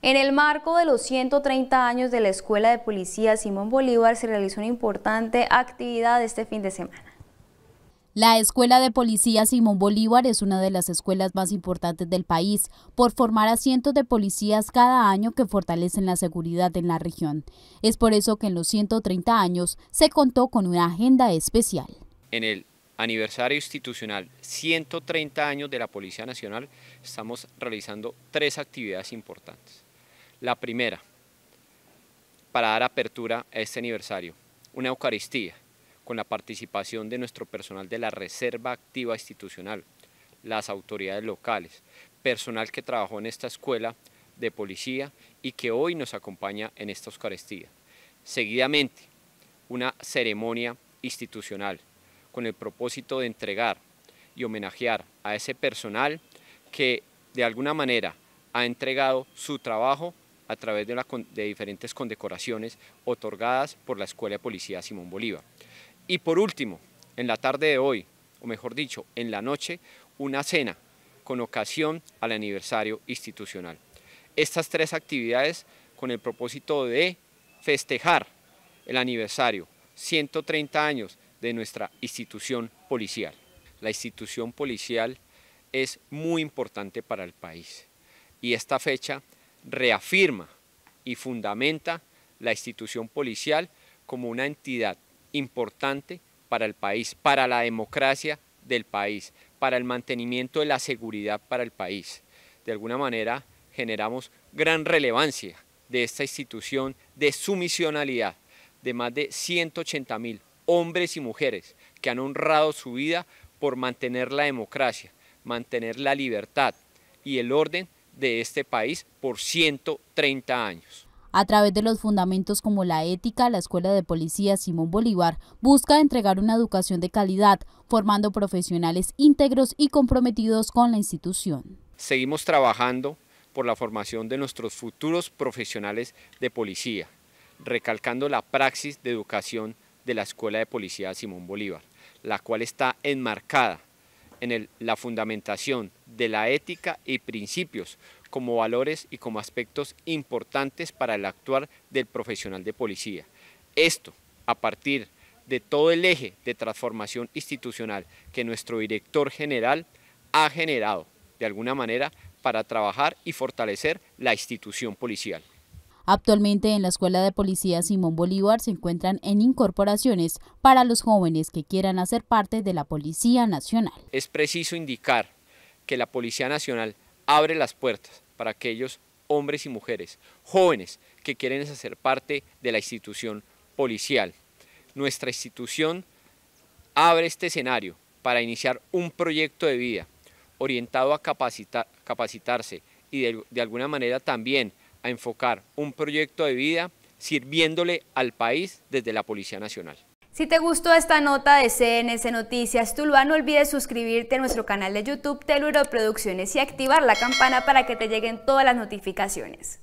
En el marco de los 130 años de la Escuela de Policía Simón Bolívar se realizó una importante actividad este fin de semana. La Escuela de Policía Simón Bolívar es una de las escuelas más importantes del país por formar a cientos de policías cada año que fortalecen la seguridad en la región. Es por eso que en los 130 años se contó con una agenda especial. En el aniversario institucional, 130 años de la Policía Nacional, estamos realizando tres actividades importantes. La primera, para dar apertura a este aniversario, una Eucaristía con la participación de nuestro personal de la Reserva Activa Institucional, las autoridades locales, personal que trabajó en esta escuela de policía y que hoy nos acompaña en esta Eucaristía. Seguidamente, una ceremonia institucional con el propósito de entregar y homenajear a ese personal que de alguna manera ha entregado su trabajo a través de, diferentes condecoraciones otorgadas por la Escuela de Policía Simón Bolívar. Y por último, en la tarde de hoy, o mejor dicho, en la noche, una cena con ocasión al aniversario institucional. Estas tres actividades con el propósito de festejar el aniversario, 130 años de nuestra institución policial. La institución policial es muy importante para el país y esta fecha reafirma y fundamenta la institución policial como una entidad importante para el país, para la democracia del país, para el mantenimiento de la seguridad para el país. De alguna manera generamos gran relevancia de esta institución, de su de más de 180 mil hombres y mujeres que han honrado su vida por mantener la democracia, mantener la libertad y el orden de este país por 130 años. A través de los fundamentos como la ética, la Escuela de Policía Simón Bolívar busca entregar una educación de calidad, formando profesionales íntegros y comprometidos con la institución. Seguimos trabajando por la formación de nuestros futuros profesionales de policía, recalcando la praxis de educación de la Escuela de Policía Simón Bolívar, la cual está enmarcada en la fundamentación de la ética y principios como valores y como aspectos importantes para el actuar del profesional de policía. Esto a partir de todo el eje de transformación institucional que nuestro director general ha generado de alguna manera para trabajar y fortalecer la institución policial. Actualmente en la Escuela de Policía Simón Bolívar se encuentran en incorporaciones para los jóvenes que quieran hacer parte de la Policía Nacional. Es preciso indicar que la Policía Nacional abre las puertas para aquellos hombres y mujeres, jóvenes que quieren hacer parte de la institución policial. Nuestra institución abre este escenario para iniciar un proyecto de vida orientado a capacitarse y de alguna manera también enfocar un proyecto de vida sirviéndole al país desde la Policía Nacional. Si te gustó esta nota de cns Noticias Tuluá, no olvides suscribirte a nuestro canal de YouTube Teluro Producciones y activar la campana para que te lleguen todas las notificaciones.